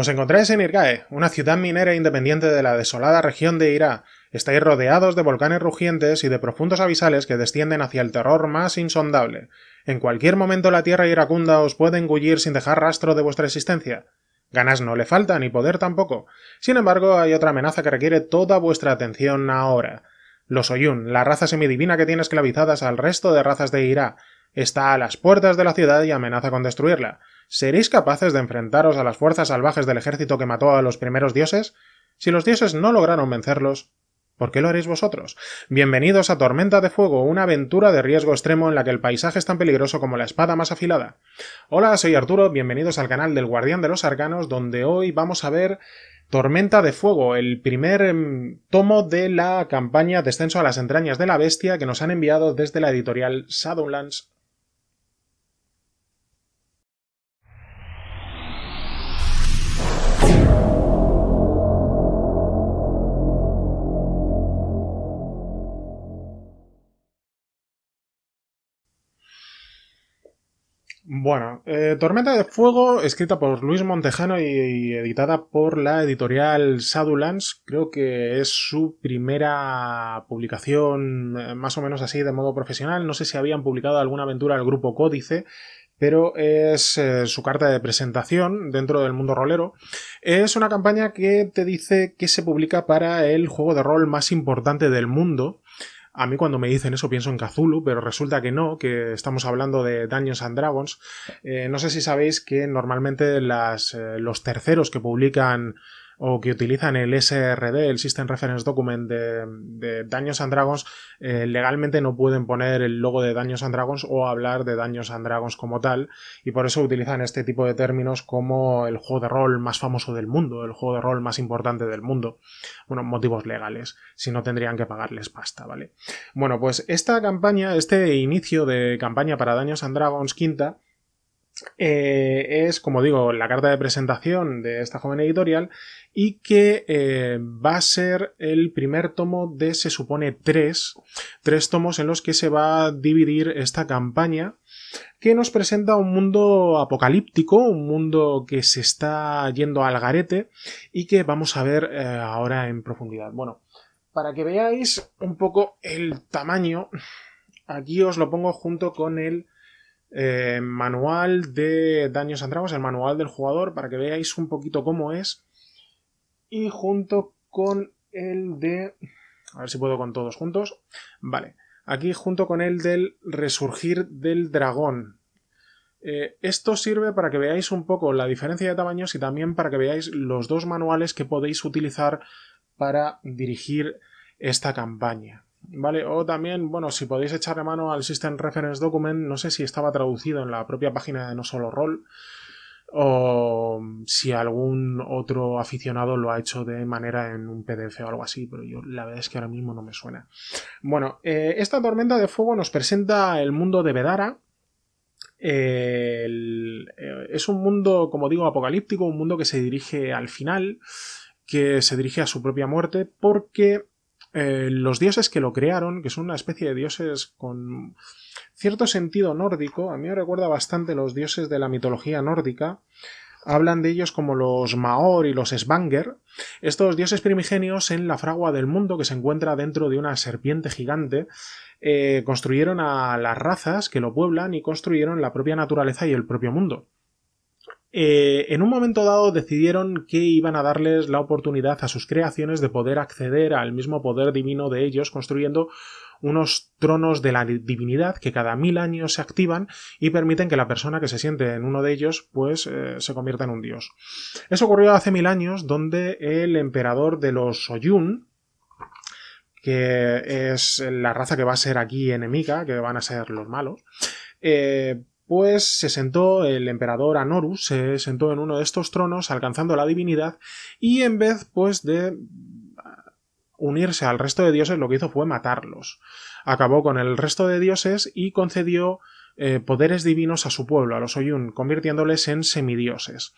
Os encontráis en Irgae, una ciudad minera independiente de la desolada región de Irá. Estáis rodeados de volcanes rugientes y de profundos abisales que descienden hacia el terror más insondable. En cualquier momento la tierra iracunda os puede engullir sin dejar rastro de vuestra existencia. Ganas no le faltan ni poder tampoco. Sin embargo, hay otra amenaza que requiere toda vuestra atención ahora. Los Oyun, la raza semidivina que tiene esclavizadas al resto de razas de Irá, está a las puertas de la ciudad y amenaza con destruirla. ¿Seréis capaces de enfrentaros a las fuerzas salvajes del ejército que mató a los primeros dioses? Si los dioses no lograron vencerlos, ¿por qué lo haréis vosotros? Bienvenidos a Tormenta de Fuego, una aventura de riesgo extremo en la que el paisaje es tan peligroso como la espada más afilada. Hola, soy Arturo, bienvenidos al canal del Guardián de los Arcanos, donde hoy vamos a ver Tormenta de Fuego, el primer em, tomo de la campaña Descenso a las entrañas de la bestia que nos han enviado desde la editorial Shadowlands Bueno, eh, Tormenta de Fuego, escrita por Luis Montejano y, editada por la editorial Sadulans, creo que es su primera publicación eh, más o menos así de modo profesional. No sé si habían publicado alguna aventura al grupo Códice, pero es eh, su carta de presentación dentro del mundo rolero. Es una campaña que te dice que se publica para el juego de rol más importante del mundo, a mí cuando me dicen eso pienso en Cthulhu, pero resulta que no, que estamos hablando de Dungeons and Dragons. Eh, no sé si sabéis que normalmente las, eh, los terceros que publican o que utilizan el SRD, el System Reference Document de, Daños and Dragons, eh, legalmente no pueden poner el logo de Daños and Dragons o hablar de Daños and Dragons como tal, y por eso utilizan este tipo de términos como el juego de rol más famoso del mundo, el juego de rol más importante del mundo. Bueno, motivos legales, si no tendrían que pagarles pasta, ¿vale? Bueno, pues esta campaña, este inicio de campaña para Daños and Dragons quinta, eh, es, como digo, la carta de presentación de esta joven editorial y que eh, va a ser el primer tomo de, se supone, tres, tres tomos en los que se va a dividir esta campaña que nos presenta un mundo apocalíptico, un mundo que se está yendo al garete y que vamos a ver eh, ahora en profundidad. Bueno, para que veáis un poco el tamaño, aquí os lo pongo junto con el eh, manual de Daños a Dragons, el manual del jugador, para que veáis un poquito cómo es. Y junto con el de... A ver si puedo con todos juntos. Vale. Aquí junto con el del resurgir del dragón. Eh, esto sirve para que veáis un poco la diferencia de tamaños y también para que veáis los dos manuales que podéis utilizar para dirigir esta campaña. ¿vale? O también, bueno, si podéis echarle mano al System Reference Document, no sé si estaba traducido en la propia página de No Solo Roll, o si algún otro aficionado lo ha hecho de manera en un PDF o algo así, pero yo la verdad es que ahora mismo no me suena. Bueno, eh, esta tormenta de fuego nos presenta el mundo de Vedara. Eh, es un mundo, como digo, apocalíptico, un mundo que se dirige al final, que se dirige a su propia muerte, porque eh, los dioses que lo crearon, que son una especie de dioses con cierto sentido nórdico, a mí me recuerda bastante los dioses de la mitología nórdica, hablan de ellos como los Maor y los Svanger, estos dioses primigenios en la fragua del mundo que se encuentra dentro de una serpiente gigante, eh, construyeron a las razas que lo pueblan y construyeron la propia naturaleza y el propio mundo. Eh, en un momento dado decidieron que iban a darles la oportunidad a sus creaciones de poder acceder al mismo poder divino de ellos, construyendo unos tronos de la divinidad que cada mil años se activan y permiten que la persona que se siente en uno de ellos pues eh, se convierta en un dios. Eso ocurrió hace mil años donde el emperador de los Soyun que es la raza que va a ser aquí enemiga, que van a ser los malos, eh, pues se sentó el emperador Anorus, se sentó en uno de estos tronos alcanzando la divinidad y en vez pues de ah, unirse al resto de dioses lo que hizo fue matarlos. Acabó con el resto de dioses y concedió eh, poderes divinos a su pueblo, a los Oyun, convirtiéndoles en semidioses.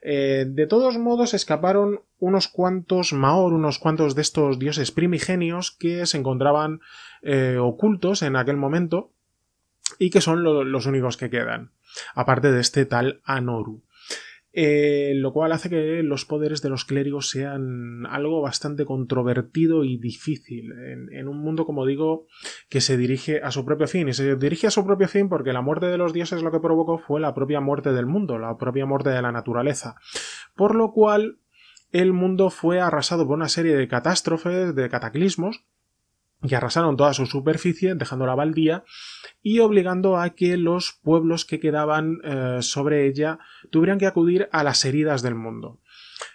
Eh, de todos modos, escaparon unos cuantos Maor, unos cuantos de estos dioses primigenios que se encontraban eh, ocultos en aquel momento y que son los únicos que quedan, aparte de este tal Anoru. Eh, lo cual hace que los poderes de los clérigos sean algo bastante controvertido y difícil en, en, un mundo, como digo, que se dirige a su propio fin. Y se dirige a su propio fin porque la muerte de los dioses lo que provocó fue la propia muerte del mundo, la propia muerte de la naturaleza. Por lo cual, el mundo fue arrasado por una serie de catástrofes, de cataclismos, y arrasaron toda su superficie, dejando la baldía, y obligando a que los pueblos que quedaban eh, sobre ella tuvieran que acudir a las heridas del mundo.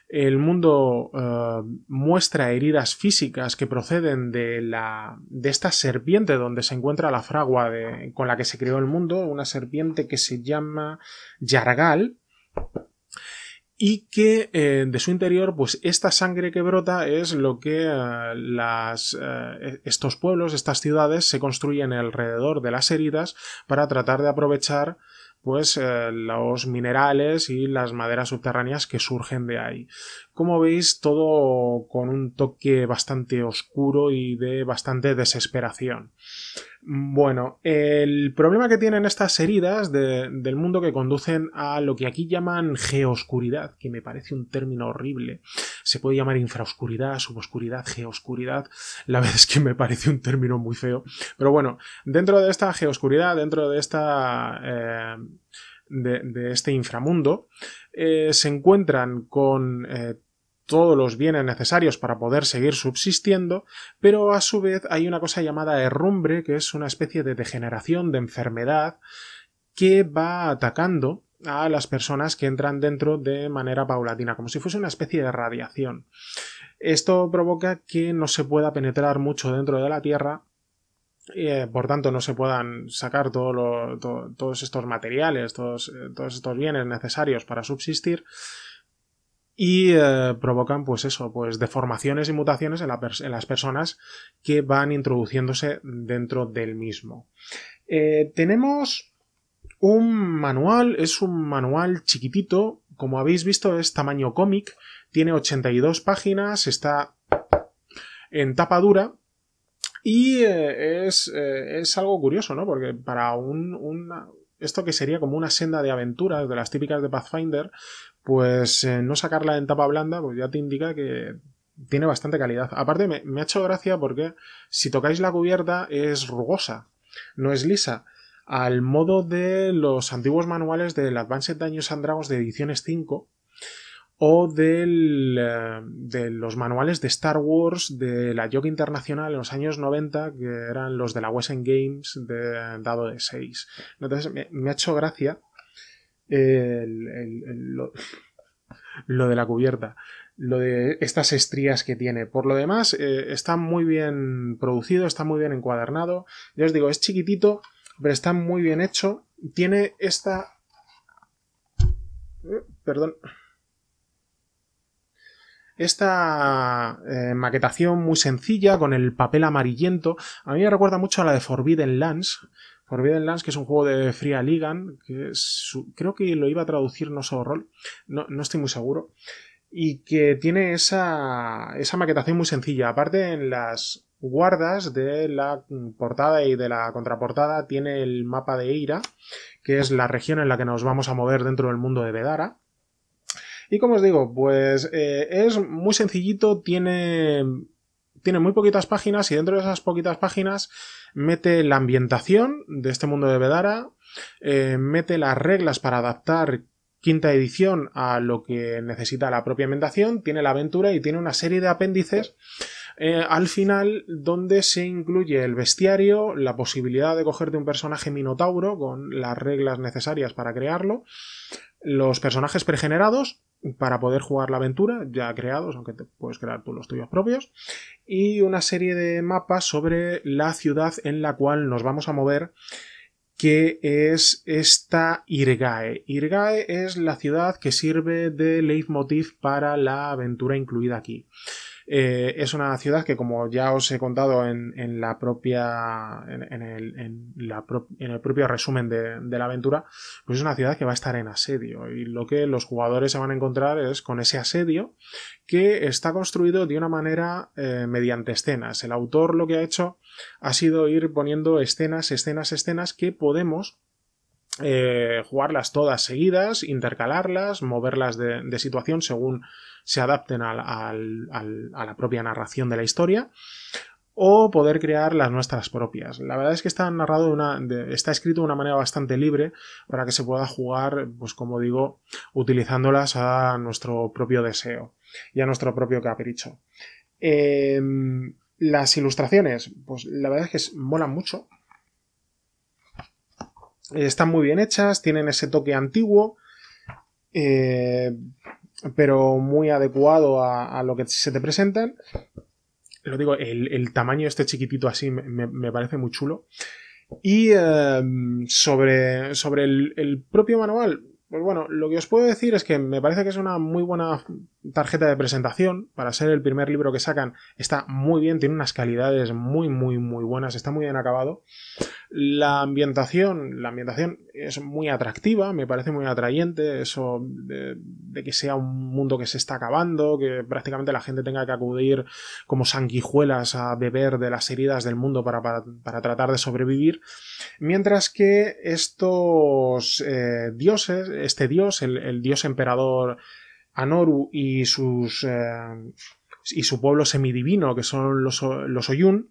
El mundo eh, muestra heridas físicas que proceden de, la, de esta serpiente donde se encuentra la fragua con la que se creó el mundo, una serpiente que se llama Yargal, y que eh, de su interior, pues esta sangre que brota es lo que eh, las, eh, e-, estos pueblos, estas ciudades se construyen alrededor de las heridas para tratar de aprovechar pues los minerales y las maderas subterráneas que surgen de ahí. Como veis, todo con un toque bastante oscuro y de bastante desesperación. Bueno, el problema que tienen estas heridas del mundo que conducen a lo que aquí llaman geoscuridad, que me parece un término horrible. Se puede llamar infraoscuridad, suboscuridad, geoscuridad. La verdad es que me parece un término muy feo. Pero bueno, dentro de esta geoscuridad, dentro de esta. Eh, de, este inframundo, eh, se encuentran con eh, todos los bienes necesarios para poder seguir subsistiendo, pero a su vez hay una cosa llamada herrumbre, que es una especie de degeneración, de enfermedad, que va atacando a las personas que entran dentro de manera paulatina, como si fuese una especie de radiación. Esto provoca que no se pueda penetrar mucho dentro de la Tierra, eh, por tanto no se puedan sacar todos estos materiales, eh, todos estos bienes necesarios para subsistir, y eh, provocan pues eso, pues deformaciones y mutaciones en, las personas que van introduciéndose dentro del mismo. Eh, tenemos un manual, es un manual chiquitito, como habéis visto es tamaño cómic, tiene 82 páginas, está en tapa dura y eh, es, algo curioso, ¿no? Porque para un, esto que sería como una senda de aventuras de las típicas de Pathfinder, pues eh, no sacarla en tapa blanda, pues ya te indica que tiene bastante calidad. Aparte, me, ha hecho gracia porque si tocáis la cubierta es rugosa, no es lisa. Al modo de los antiguos manuales del Advanced Dungeons and Dragons de ediciones 5 o del, eh, de los manuales de Star Wars de la Yoga Internacional en los años 90, que eran los de la Western Games de dado de 6. Entonces, me ha hecho gracia lo, de la cubierta, lo de estas estrías que tiene. Por lo demás, eh, está muy bien producido, está muy bien encuadernado. Ya os digo, es chiquitito, pero está muy bien hecho. Tiene esta... Eh, perdón. Esta eh, maquetación muy sencilla con el papel amarillento a mí me recuerda mucho a la de Forbidden Lands, Forbidden Lands, que es un juego de Free Ligan, que creo que lo iba a traducir No Solo rol, no, no estoy muy seguro, y que tiene esa, maquetación muy sencilla. Aparte, en las guardas de la portada y de la contraportada tiene el mapa de Eira, que es la región en la que nos vamos a mover dentro del mundo de Vedara. Y como os digo, pues eh, es muy sencillito, tiene tiene muy poquitas páginas y dentro de esas poquitas páginas mete la ambientación de este mundo de Vedara, eh, mete las reglas para adaptar quinta edición a lo que necesita la propia ambientación, tiene la aventura y tiene una serie de apéndices eh, al final donde se incluye el bestiario, la posibilidad de cogerte un personaje minotauro con las reglas necesarias para crearlo, los personajes pregenerados para poder jugar la aventura, ya creados, aunque te puedes crear tú los tuyos propios, y una serie de mapas sobre la ciudad en la cual nos vamos a mover, que es esta Irgae. Irgae es la ciudad que sirve de leitmotiv para la aventura incluida aquí. Eh, es una ciudad que, como ya os he contado en, la propia. En, el, propio resumen de, la aventura, pues es una ciudad que va a estar en asedio. Y lo que los jugadores se van a encontrar es con ese asedio que está construido de una manera eh, mediante escenas. El autor lo que ha hecho ha sido ir poniendo escenas, escenas, escenas que podemos eh, jugarlas todas seguidas, intercalarlas, moverlas de, de situación según se adapten a la propia narración de la historia o poder crear las nuestras propias. La verdad es que está narrado de una, está escrito de una manera bastante libre para que se pueda jugar, pues como digo, utilizándolas a nuestro propio deseo y a nuestro propio capricho. Em, las ilustraciones, pues la verdad es que molan mucho. están muy bien hechas, tienen ese toque antiguo. Eh, pero muy adecuado a, lo que se te presentan. Lo digo, el, tamaño este chiquitito así me, parece muy chulo. Y em, sobre, sobre el, el, propio manual, pues bueno, lo que os puedo decir es que me parece que es una muy buena tarjeta de presentación para ser el primer libro que sacan. Está muy bien, tiene unas calidades muy, muy, muy buenas, está muy bien acabado. La ambientación, la ambientación es muy atractiva, me parece muy atrayente, eso de, que sea un mundo que se está acabando, que prácticamente la gente tenga que acudir como sanguijuelas a beber de las heridas del mundo para, tratar de sobrevivir, mientras que estos eh, dioses, este dios, el, dios emperador Anoru y sus... Eh, y su pueblo semidivino, que son los, los Oyun,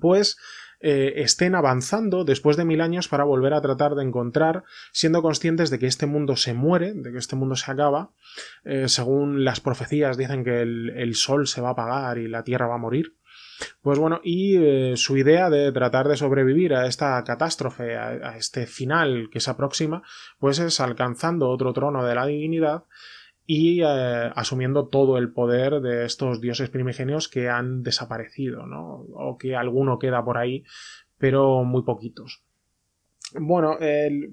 pues eh, estén avanzando después de mil años para volver a tratar de encontrar, siendo conscientes de que este mundo se muere, de que este mundo se acaba. Eh, según las profecías dicen que el, sol se va a apagar y la tierra va a morir. Pues bueno, y eh, su idea de tratar de sobrevivir a esta catástrofe, a, este final que se aproxima, pues es alcanzando otro trono de la divinidad y eh, asumiendo todo el poder de estos dioses primigenios que han desaparecido, ¿no? O que alguno queda por ahí, pero muy poquitos. Bueno,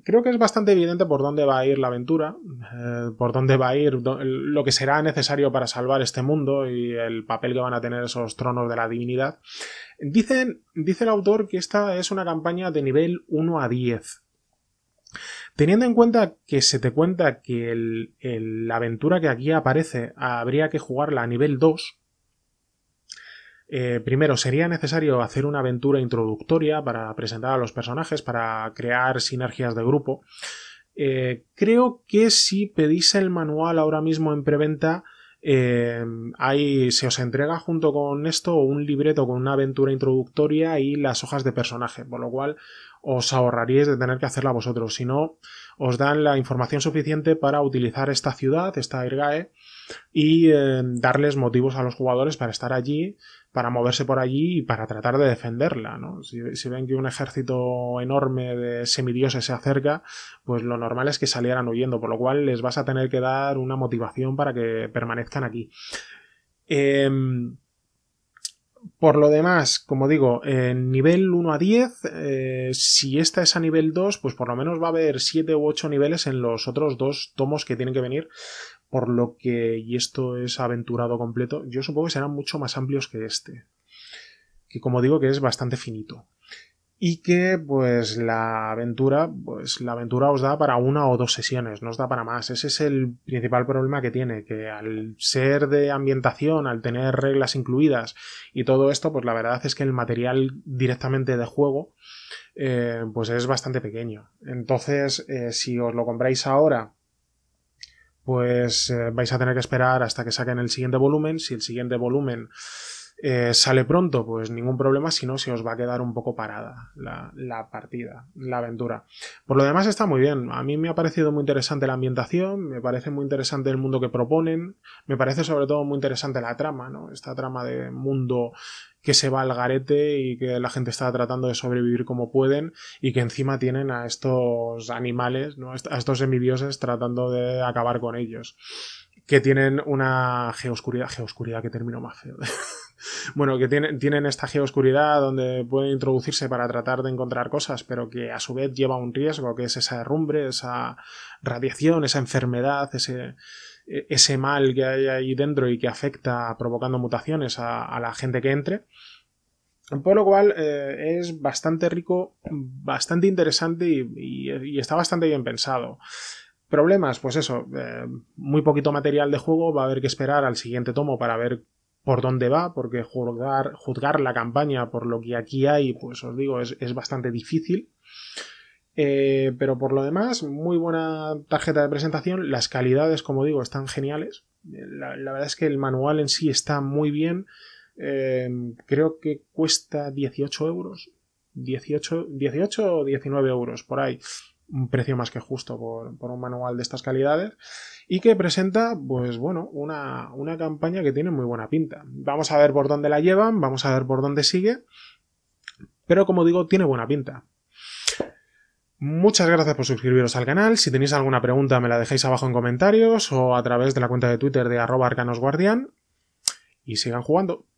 creo que es bastante evidente por dónde va a ir la aventura, eh, por dónde va a ir lo que será necesario para salvar este mundo y el papel que van a tener esos tronos de la divinidad. dice el autor que esta es una campaña de nivel 1 a 10. Teniendo en cuenta que se te cuenta que la aventura que aquí aparece habría que jugarla a nivel 2, eh, primero sería necesario hacer una aventura introductoria para presentar a los personajes, para crear sinergias de grupo. Eh, creo que si pedís el manual ahora mismo en preventa, eh, ahí se os entrega junto con esto un libreto con una aventura introductoria y las hojas de personaje, por lo cual os ahorraríais de tener que hacerla vosotros. Si no, os dan la información suficiente para utilizar esta ciudad, esta Ergae, y eh, darles motivos a los jugadores para estar allí, para moverse por allí y para tratar de defenderla. ¿no? Si, si, ven que un ejército enorme de semidioses se acerca, pues lo normal es que salieran huyendo, por lo cual les vas a tener que dar una motivación para que permanezcan aquí. Eh, por lo demás, como digo, en nivel 1 a 10, eh, si esta es a nivel 2, pues por lo menos va a haber 7 u 8 niveles en los otros dos tomos que tienen que venir, por lo que, y esto es aventurado completo, yo supongo que serán mucho más amplios que este, que como digo que es bastante finito y que pues la aventura, pues la aventura os da para una o dos sesiones, no os da para más. Ese es el principal problema que tiene, que al ser de ambientación, al tener reglas incluidas y todo esto, pues la verdad es que el material directamente de juego eh, pues es bastante pequeño. Entonces, eh, si os lo compráis ahora, pues eh, vais a tener que esperar hasta que saquen el siguiente volumen. Si el siguiente volumen eh, sale pronto, pues ningún problema, si no se os va a quedar un poco parada la, la, partida, la aventura. Por lo demás está muy bien, a mí me ha parecido muy interesante la ambientación, me parece muy interesante el mundo que proponen, me parece sobre todo muy interesante la trama, ¿no? Esta trama de mundo que se va al garete y que la gente está tratando de sobrevivir como pueden y que encima tienen a estos animales, ¿no? a estos semibioses tratando de acabar con ellos que tienen una geoscuridad, geoscuridad que termino más feo. bueno, que tienen, tienen esta geoscuridad donde pueden introducirse para tratar de encontrar cosas, pero que a su vez lleva un riesgo, que es esa herrumbre, esa radiación, esa enfermedad, ese, ese mal que hay ahí dentro y que afecta provocando mutaciones a, la gente que entre. Por lo cual eh, es bastante rico, bastante interesante y, está bastante bien pensado. Problemas, pues eso, eh, muy poquito material de juego, va a haber que esperar al siguiente tomo para ver por dónde va, porque juzgar, la campaña por lo que aquí hay, pues os digo, es, bastante difícil. Eh, pero por lo demás, muy buena tarjeta de presentación. Las calidades, como digo, están geniales. La, verdad es que el manual en sí está muy bien. Eh, creo que cuesta 18 euros. 18, 18 o 19 euros por ahí un precio más que justo por, un manual de estas calidades y que presenta, pues bueno, una, una, campaña que tiene muy buena pinta. Vamos a ver por dónde la llevan, vamos a ver por dónde sigue, pero como digo, tiene buena pinta. Muchas gracias por suscribiros al canal, si tenéis alguna pregunta me la dejáis abajo en comentarios o a través de la cuenta de Twitter de arroba arcanosguardián y sigan jugando.